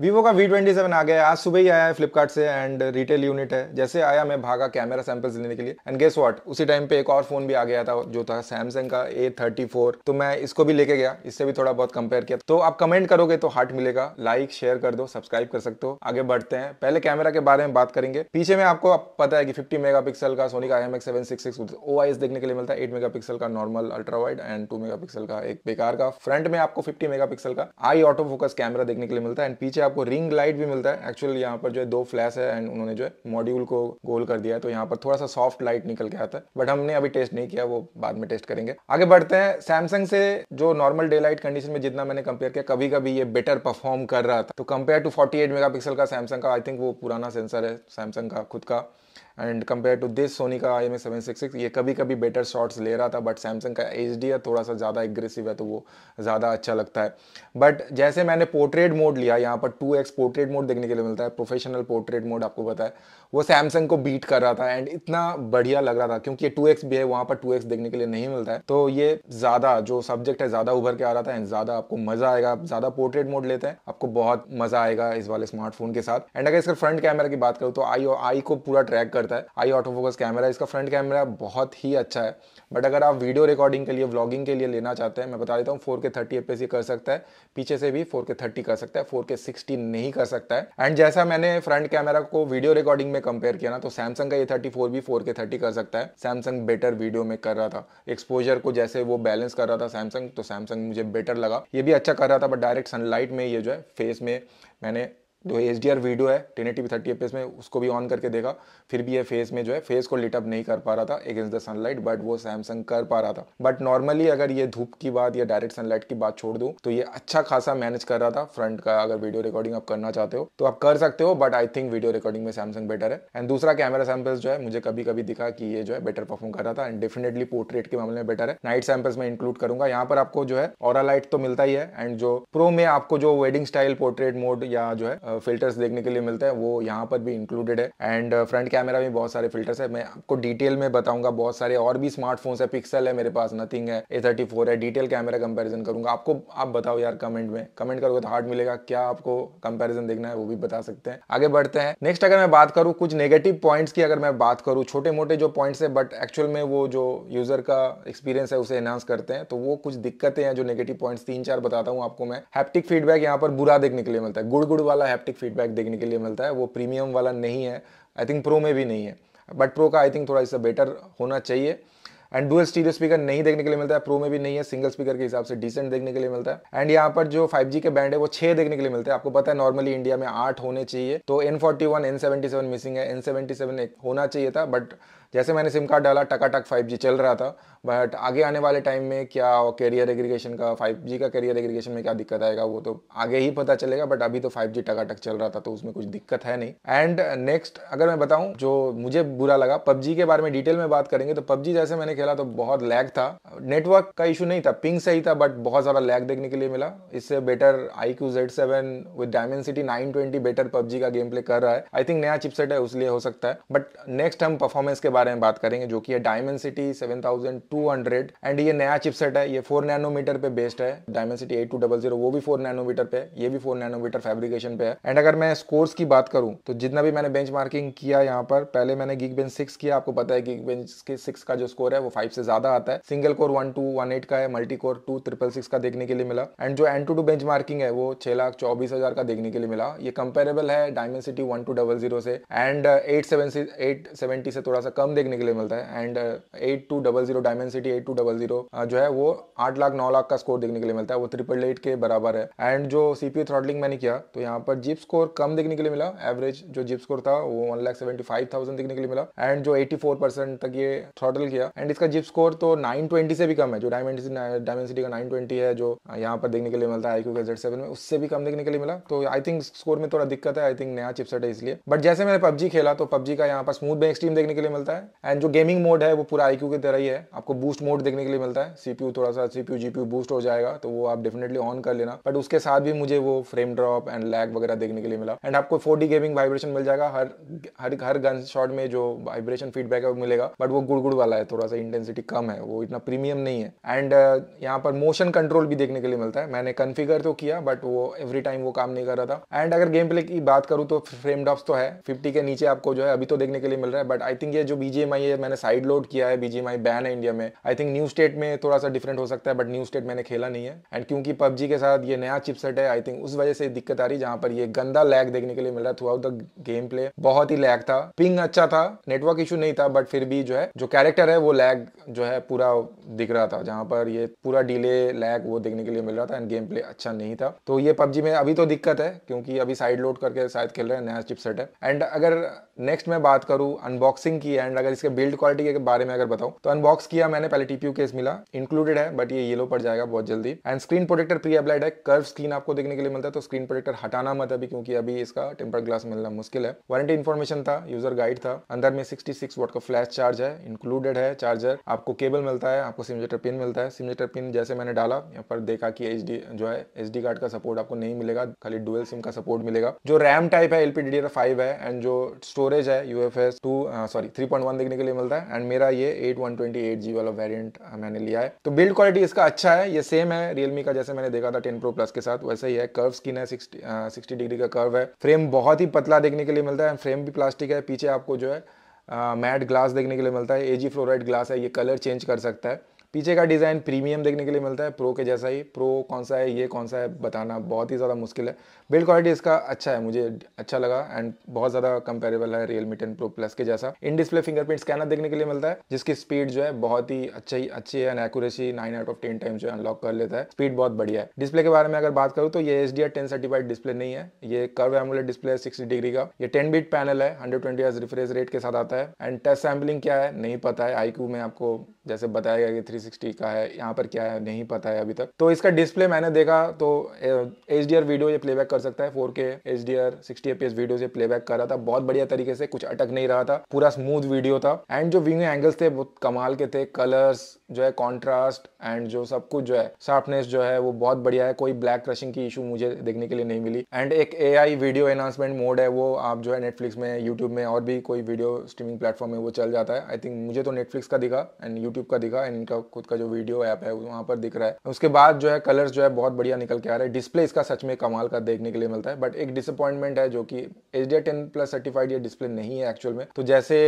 Vivo का V twenty seven आ गया आज सुबह ही आया है फ्लिपकार्ट से एंड रिटेल यूनिट है जैसे आया मैं भागा कैमरा सैंपल्स लेने के लिए एंड गेस व्हाट उसी टाइम पे एक और फोन भी आ गया था जो था सैमसंग का ए थर्टी फोर तो मैं इसको भी लेके गया इससे भी थोड़ा बहुत कंपेयर किया तो आप कमेंट करोगे तो हार्ट मिलेगा लाइक शेयर कर दो सब्सक्राइब कर सकते हो आगे बढ़ते हैं पहले कैमरा के बारे में बात करेंगे पीछे में आपको आप पता है कि फिफ्टी मेगा का सोनी का I M X seven six six O I S देखने के लिए मिलता है एट मेगा पिक्सल का normal ultra wide and two megapixel का एक बेकार का फ्रंट में आपको फिफ्टी मेगा पिक्सल का आई ऑटो फोकस कैमरा देखने के लिए मिलता है एंड पीछे आपको रिंग लाइट भी मिलता है एक्चुअल यहाँ पर जो है दो फ्लैश है एंड उन्होंने जो है मॉड्यूल को गोल कर दिया है तो यहाँ पर थोड़ा सा सॉफ्ट लाइट निकल के आता है बट हमने अभी टेस्ट नहीं किया वो बाद में टेस्ट करेंगे आगे बढ़ते हैं सैमसंग से जो नॉर्मल डे लाइट कंडीशन में जितना मैंने कंपेयर किया कभी कभी ये बेटर परफॉर्म कर रहा था तो कंपेयर टू फोर्टी एट का सैमसंग का आई थिंक वो पुराना सेंसर है सैमसंग का खुद का and compare to this Sony का I M seven six six ये कभी कभी बेटर शॉट्स ले रहा था बट सैमसंग का एच डी थोड़ा सा ज़्यादा एग्रेसिव है तो वो ज़्यादा अच्छा लगता है बट जैसे मैंने पोर्ट्रेट मोड लिया यहाँ पर टू एक्स पोर्ट्रेट मोड देखने के लिए मिलता है प्रोफेशनल पोर्ट्रेट मोड आपको पता है वो सैमसंग को बीट कर रहा था एंड इतना बढ़िया लग रहा था क्योंकि ये टू भी है वहाँ पर टू देखने के लिए नहीं मिलता है तो ये ज़्यादा जो सब्जेक्ट है ज़्यादा उभर के आ रहा था एंड ज़्यादा आपको मज़ा आएगा आप ज़्यादा पोर्ट्रेट मोड लेते हैं आपको बहुत मज़ा आएगा इस वाले स्मार्टफोन के साथ एंड अगर इसका फ्रंट कैमरा की बात करूँ तो आई आई को पूरा ट्रैक कर करता है आई ऑटो फोकस कैमरा इसका फ्रंट कैमरा बहुत ही अच्छा है बट अगर आप वीडियो रिकॉर्डिंग के लिए व्लॉगिंग के लिए लेना चाहते हैं मैं बता देता हूँ फोर के थर्टी एफ ये कर सकता है पीछे से भी फोर के थर्टी कर सकता है फोर के सिक्सटी नहीं कर सकता है एंड जैसा मैंने फ्रंट कैमरा को वीडियो रिकॉर्डिंग में कंपेयर किया ना तो सैमसंग का ये थर्टी फोर भी फोर के थर्टी कर सकता है सैमसंग बेटर वीडियो में कर रहा था एक्सपोजर को जैसे वो बैलेंस कर रहा था सैमसंग तो सैमसंग मुझे बेटर लगा ये भी अच्छा कर रहा था बट डायरेक्ट सनलाइट में ये जो है फेस में मैंने जो एच डी आर वीडियो है टेन एटी थर्टी एफ में उसको भी ऑन करके देखा फिर भी ये फेस में जो है फेस को लिटअप नहीं कर पा रहा था अगेंस्ट द सनलाइट बट वो सैमसंग कर पा रहा था बट नॉर्मली अगर ये धूप की बात या डायरेक्ट सनलाइट की बात छोड़ दूँ तो ये अच्छा खासा मैनेज कर रहा था फ्रंट का अगर वीडियो रिकॉर्डिंग आप करना चाहते हो तो आप कर सकते हो but I think video recording में सैमसंग बेटर है एंड दूसरा कैमरा सैम्पल्स जो है मुझे कभी कभी दिखा कि ये जो है बेटर परफॉर्म कर रहा था एंड डेफिनेटली पोर्ट्रेट के मामले में बेटर है नाइट सैम्पल्स में इंक्लूड करूंगा यहाँ पर आपको जो है और लाइट तो मिलता ही है एंड जो प्रो में आपको जो वेडिंग स्टाइल पोर्ट्रेट मोड या जो है फिल्टर्स देखने के लिए मिलते हैं वो यहाँ पर भी इंक्लूडेड है एंड फ्रंट कैमरा में बहुत सारे फिल्टर्स है मैं आपको डिटेल में बताऊंगा बहुत सारे और भी स्मार्टफोन्स है पिक्सल है मेरे पास नथिंग है ए थर्टी फोर है डिटेल कैमरा कंपेरिजन करूंगा आपको आप बताओ यार कमेंट में कमेंट करोगे तो हार्ड मिलेगा क्या आपको कंपेरिजन देखना है वो भी बता सकते हैं आगे बढ़ते हैं नेक्स्ट अगर मैं बात करूँ कुछ नेगेटिव पॉइंट्स की अगर मैं बात करूँ छोटे मोटे जो पॉइंट्स है बट एक्चुअल में वो जो यूजर का एक्सपीरियंस है उसे एनहांस करते हैं तो वो कुछ दिक्कतें हैं जो नेगेटिव पॉइंट्स तीन चार बताता हूँ आपको मैं हैप्टिक फीडबैक यहाँ पर बुरा देखने के लिए मिलता है गुड़ गुड़ वाला एनालैक्टिक फीडबैक देखने के लिए मिलता है वो प्रीमियम वाला नहीं है आई थिंक प्रो में भी नहीं है बट प्रो का आई थिंक थोड़ा इससे बेटर होना चाहिए एंड डुअल स्टीरियो स्पीकर नहीं देखने के लिए मिलता है प्रो में भी नहीं है सिंगल स्पीकर के हिसाब से डिसेंट देखने के लिए मिलता है एंड यहाँ पर जो 5G के बैंड है वो छह देखने के लिए मिलते हैं आपको पता है नॉर्मली इंडिया में आठ होने चाहिए तो N41 N77 मिसिंग है N77 एक होना चाहिए था बट जैसे मैंने सिम कार्ड डाला टकाटक फाइव जी चल रहा था बट आगे आने वाले टाइम में क्या कैरियर एग्रीगेशन का फाइव जी का कैरियर एग्रीगेशन में क्या दिक्कत आएगा वो तो आगे ही पता चलेगा बट अभी तो फाइव जी टकाटक चल रहा था तो उसमें कुछ दिक्कत है नहीं एंड नेक्स्ट अगर मैं बताऊँ जो मुझे बुरा लगा पबजी के बारे में डिटेल में बात करेंगे तो पबजी जैसे मैंने खेला तो बहुत लैग था नेटवर्क का इशू नहीं था पिंग सही था बट बहुत ज़्यादा लैग देखने के लिए मिला इससे better I Q Z seven with Dimensity nine twenty better PUBG का गेम प्ले कर रहा है आई थिंक नया चिपसेट है उसलिए हो सकता है बट नेक्स्ट हम परफॉर्मेंस के बारे बारे में बात करेंगे जो कि है Dimensity seven thousand two hundred and ये नया चिपसेट है ये फोर नैनोमीटर पे बेस्ड है Dimensity eight two double zero वो भी फोर नैनोमीटर पे ये भी फोर नैनोमीटर फैब्रिकेशन पे है एंड अगर मैं स्कोर्स की बात करूं तो जितना भी मैंने बेंच किया यहाँ पर पहले मैंने गिग बेंच सिक्स किया आपको पता है गिग बेंच के सिक्स का जो स्कोर है वो फाइव से ज्यादा आता है single core one two one eight का है multi core two triple six का देखने के लिए मिला एंड जो AnTuTu benchmarking है वो छह लाख चौबीस हजार का देखने के लिए मिला ये कंपेरेबल है Dimensity one two double zero से and eight seven eight seventy से थोड़ा सा कम कम देखने के लिए मिलता है and eight two double zero Dimensity eight two double zero जो है वो आठ लाख नौ लाख का स्कोर देखने के लिए मिलता है वो ट्रिपल एट के बराबर है एंड जो सीपीयू थ्रॉडलिंग मैंने किया तो यहाँ पर जिप स्कोर कम देखने के लिए मिला एवरेज जो जिप स्कोर था वो one lakh seventy five thousand देखने के लिए मिला एंड जो एटी फोर परसेंट तक ये थ्रॉडल किया एंड इसका जिप स्कोर तो नाइन ट्वेंटी से भी कम है जो डायमंड डायमंड सिटी का नाइन ट्वेंटी है जो यहाँ पर देखने के लिए मिलता है आई क्यू के जेड सेवन में उससे भी कम देखने के लिए मिला तो आई थिंक स्कोर में थोड़ा दिक्कत है आई थिंक नया चिपसेट है इसलिए बट जैसे मैंने पबजी खेला तो पबजी का यहाँ पर स्मूथ बैंक स्ट्रीम देखने के लिए मिलता है है एंड जो गेमिंग मोड है वो पूरा आई की तरह ही है आपको बूस्ट मोड देखने के लिए मिलता है सीपीयू थोड़ा सा सीपीयू जीपीयू बूस्ट हो जाएगा तो वो आप डेफिनेटली ऑन कर लेना बट उसके साथ भी मुझे वो फ्रेम ड्रॉप एंड लैग वगैरह देखने के लिए मिला एंड आपको फोर गेमिंग वाइब्रेशन मिल जाएगा हर हर हर गन शॉट में जो वाइब्रेशन फीडबैक है मिलेगा बट वो गुड़ गुड़ वाला है थोड़ा सा इंटेंसिटी कम है वो इतना प्रीमियम नहीं है एंड uh, यहाँ पर मोशन कंट्रोल भी देखने के लिए मिलता है मैंने कन्फिगर तो किया बट वो एवरी टाइम वो काम नहीं कर रहा था एंड अगर गेम प्ले की बात करूँ तो फ्रेम ड्रॉप्स तो है फिफ्टी के नीचे आपको जो है अभी तो देखने के लिए मिल रहा है बट आई थिंक ये जो बीजेएमआई है मैंने साइड लोड किया है बीजेएमआई बैन है इंडिया में आई थिंक न्यू स्टेट में थोड़ा सा डिफरेंट हो सकता है बट न्यू स्टेट मैंने खेला नहीं है एंड क्योंकि पबजी के साथ ये नया चिपसेट है आई थिंक उस वजह से दिक्कत आ रही जहां पर ये गंदा लैग देखने के लिए मिल रहा throughout the gameplay बहुत ही लैग था पिंग अच्छा था नेटवर्क इशू नहीं था बट फिर भी जो है जो कैरेक्टर है वो लैग जो है पूरा दिख रहा था जहां पर ये पूरा डिले लैग वो देखने के लिए मिल रहा था एंड गेम प्ले अच्छा नहीं था तो ये पबजी में अभी तो दिक्कत है क्योंकि अभी साइड लोड करके शायद खेल रहे हैं नया चिपसेट है एंड अगर नेक्स्ट मैं बात करूं अनबॉक्सिंग की एंड एंड अगर इसके बिल्ड क्वालिटी के बारे में अगर बताऊँ तो अनबॉक्स किया मैंने पहले टीपीयू केस मिला इंक्लूडेड है बट ये येलो पड़ जाएगा बहुत जल्दी and screen protector pre applied है कर्व स्क्रीन आपको देखने के लिए मिलता है तो स्क्रीन प्रोटेक्टर हटाना मत अभी क्योंकि अभी इसका टेम्पर ग्लास मिलना मुश्किल है वारंटी इन्फॉर्मेशन था यूजर गाइड था अंदर में 66 वॉट का फ्लैश चार्ज है इंक्लूडेड है चार्जर आपको केबल मिलता है आपको सिमजेटर पिन मिलता है सिमजेटर पिन जैसे मैंने डाला यहाँ पर देखा कि एच जो है एच कार्ड का सपोर्ट आपको नहीं मिलेगा खाली डुअल सिम का सपोर्ट मिलेगा जो रैम टाइप है एलपीडीडी फाइव है एंड जो स्टोरेज है UFS two sorry three one देखने के लिए मिलता है एंड मेरा ये eight one twenty eight G वाला वेरियंट मैंने लिया है तो बिल्ड क्वालिटी इसका अच्छा है ये सेम है रियलमी का जैसे मैंने देखा था टेन प्रो प्लस के साथ वैसे ही है कर्व स्किन है सिक्सटी डिग्री का कर्व है फ्रेम बहुत ही पतला देखने के लिए मिलता है फ्रेम भी प्लास्टिक है पीछे आपको जो है मैट ग्लास देखने के लिए मिलता है एजी फ्लोराइड ग्लास है ये कलर चेंज कर सकता है पीछे का डिज़ाइन प्रीमियम देखने के लिए मिलता है प्रो के जैसा ही प्रो कौन सा है ये कौन सा है बताना बहुत ही ज़्यादा मुश्किल है बिल्ड क्वालिटी इसका अच्छा है मुझे अच्छा लगा एंड बहुत ज़्यादा कंपेरेबल है Realme ten pro plus के जैसा इन डिस्प्ले फिंगरप्रिंट स्कैनर देखने के लिए मिलता है जिसकी स्पीड जो है बहुत ही अच्छी अच्छी है and accuracy nine out of ten time जो है अनलॉक कर लेता है स्पीड बहुत बढ़िया है डिस्प्ले के बारे में अगर बात करूँ तो ये H D R ten certified display नहीं है ये कर्व एमुलेट डिस्प्ले है सिक्सटी डिग्री का ये टेन बीट पैनल है हंड्रेड ट्वेंटी रिफ्रेज रेट के साथ आता है एंड टेस्ट सैम्पलिंग क्या है नहीं पता है आई में आपको जैसे बताया गया कि 360 का है यहाँ पर क्या है नहीं पता है अभी तक तो इसका डिस्प्ले मैंने देखा तो एच डी वीडियो ये प्लेबैक कर सकता है four K H D R sixty F video ये प्लेबैक कर रहा था बहुत बढ़िया तरीके से कुछ अटक नहीं रहा था पूरा स्मूथ वीडियो था एंड जो व्यू एंगल्स थे बहुत कमाल के थे कलर्स जो है कॉन्ट्रास्ट एंड जो सब कुछ जो है शार्पनेस जो है वो बहुत बढ़िया है कोई ब्लैक क्रशिंग की इशू मुझे देखने के लिए नहीं मिली एंड एक ए वीडियो एनहांसमेंट मोड है वो आप जो है नेटफ्लिक्स में यूट्यूब में और भी कोई वीडियो स्ट्रीमिंग प्लेटफॉर्म में वो चल जाता है आई थिंक मुझे तो नेटफ्लिक्स का दिखा एंड यूट्यूब का दिखा एंड इनका खुद का जो वीडियो ऐप है वहाँ पर दिख रहा है उसके बाद जो है कलर्स जो है बहुत बढ़िया निकल के आ रहा है डिस्प्ले इसका सच में कमाल का देखने के लिए मिलता है बट एक डिसअपॉइंटमेंट है जो कि H D ten plus certified ये डिस्प्ले नहीं है एक्चुअल में तो जैसे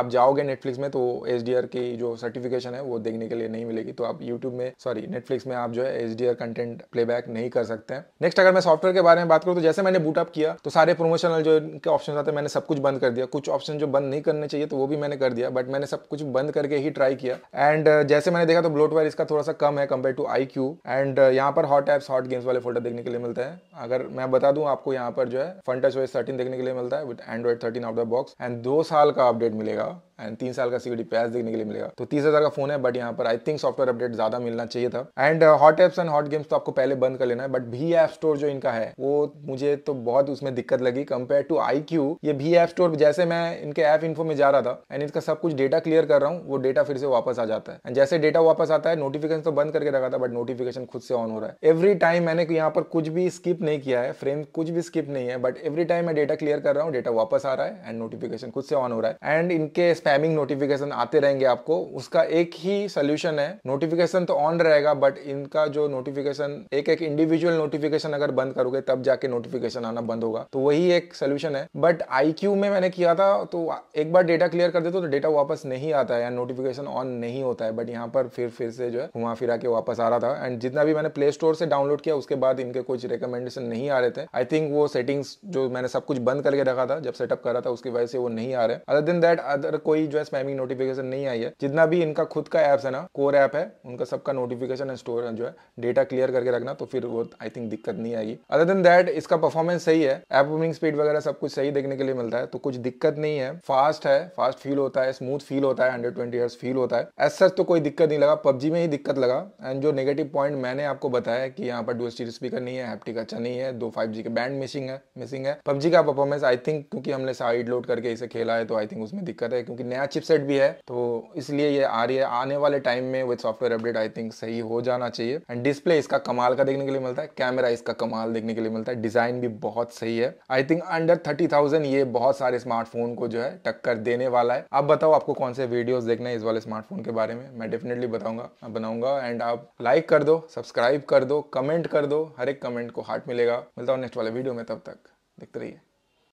आप जाओगे नेटफ्लिक्स में तो एच की जो सर्टिफिकेशन है वो देखने के लिए नहीं मिलेगी तो आप यूट्यूब में सॉरी नेटफ्लिक्स में आप जो है एच कंटेंट प्लेबैक नहीं कर सकते हैं नेक्स्ट अगर मैं सॉफ्टवेयर के बारे में बात करूँ तो जैसे मैंने बूटअप किया तो सारे प्रमोशनल जो इनके ऑप्शन आते मैंने सब कुछ बंद कर दिया कुछ ऑप्शन जो बंद नहीं करने चाहिए तो वो भी मैंने कर दिया बट मैंने सब कुछ बंद करके ही ट्राई किया एंड जैसे मैंने देखा तो ब्लोटवेयर इसका थोड़ा सा कम है कंपेयर टू आई एंड यहाँ पर हॉट एप्स हॉट गेम्स वाले फोल्डर देखने के लिए मिलते हैं अगर मैं बता दूं आपको यहाँ पर जो है फंटस ओएस थर्टीन देखने के लिए मिलता है with Android thirteen off the box and दो साल का अपडेट मिलेगा एंड तीन साल का सिक्योरिटी पैस देखने के लिए मिलेगा तो तीस हजार का फोन है बट यहाँ पर आई थिंक सॉफ्टवेयर अपडेट ज्यादा मिलना चाहिए था and hot apps and hot games तो आपको पहले बंद कर लेना है बट भी एप स्टोर जो इनका है वो मुझे तो बहुत उसमें दिक्कत लगी कंपेयर टू आई क्यू ये भी एप स्टोर जैसे मैं इनके ऐप इन्फो में जा रहा था एंड इसका सब कुछ डेटा क्लियर कर रहा हूँ वो डेटा फिर से वापस आ जाता है एंड जैसे डेटा वापस आता है नोटिफिकेशन तो बंद करके रखा था बट नोटिफिकेशन खुद से ऑन हो रहा है एवरी टाइम मैंने यहाँ पर कुछ भी स्किप नहीं किया है फ्रेम कुछ भी स्किप नहीं है बट एवरी टाइम मैं डेटा क्लियर कर रहा हूँ डेटा वापस आ रहा है एंड नोटिफिकेशन खुद से ऑन हो रहा है एंड इनके स्पैमिंग नोटिफिकेशन आते रहेंगे आपको उसका एक ही सोल्यूशन है नोटिफिकेशन तो ऑन रहेगा बट इनका जो नोटिफिकेशन एक एक इंडिविजुअल नोटिफिकेशन अगर बंद करोगे तब जाके नोटिफिकेशन आना बंद होगा तो वही एक सोल्यूशन है बट आई में मैंने किया था तो एक बार डेटा क्लियर कर देते तो डेटा वापस नहीं आता है या नोटिफिकेशन ऑन नहीं होता है बट यहाँ पर फिर फिर से जो है घुमा फिरा के वापस आ रहा था एंड जितना भी मैंने प्ले स्टोर से डाउनलोड किया उसके बाद इनके कुछ रिकमेंडेशन नहीं आ रहे थे आई थिंक वो सेटिंग्स जो मैंने सब कुछ बंद करके रखा था जब सेटअप करा था उसकी वजह से वो नहीं आ रहे अदर देन दैट अदर कोई कोई जो है स्पैमिंग नोटिफिकेशन नहीं आई है जितना भी इनका खुद का ऐप्स है ना कोर ऐप है उनका सबका नोटिफिकेशन स्टोर जो है डेटा क्लियर करके रखना तो फिर वो आई थिंक दिक्कत नहीं आएगी अदर देन दैट इसका परफॉर्मेंस सही है ऐप ओपनिंग स्पीड वगैरह सब कुछ सही देखने के लिए मिलता है तो कुछ दिक्कत नहीं है फास्ट है फास्ट फील होता है स्मूथ फील होता है हंड्रेड ट्वेंटी फील होता है एज सच तो कोई दिक्कत नहीं लगा पबजी में ही दिक्कत लगा एंड जो नेगेटिव पॉइंट मैंने आपको बताया कि यहाँ पर डुअल स्टीरियो स्पीकर नहीं है हैप्टिक अच्छा नहीं है दो फाइव के बैंड मिसिंग है मिसिंग है पबजी का परफॉर्मेंस आई थिंक क्योंकि हमने साइड लोड करके इसे खेला है तो आई थिंक उसमें दिक्कत है क्योंकि नया चिपसेट भी है तो इसलिए ये आ रही है आने वाले टाइम में with software update I think सही हो जाना चाहिए एंड डिस्प्ले इसका कमाल का देखने के लिए मिलता है कैमरा इसका कमाल देखने के लिए मिलता है डिजाइन भी बहुत सही है I think under thirty thousand ये बहुत सारे स्मार्टफोन को जो है टक्कर देने वाला है आप बताओ आपको कौन से वीडियोज देखना है इस वाले स्मार्टफोन के बारे में मैं डेफिनेटली बताऊंगा बनाऊंगा एंड आप लाइक कर दो सब्सक्राइब कर दो कमेंट कर दो हर एक कमेंट को हार्ट मिलेगा मिलता हूँ नेक्स्ट वाले वीडियो में तब तक देखते रहिए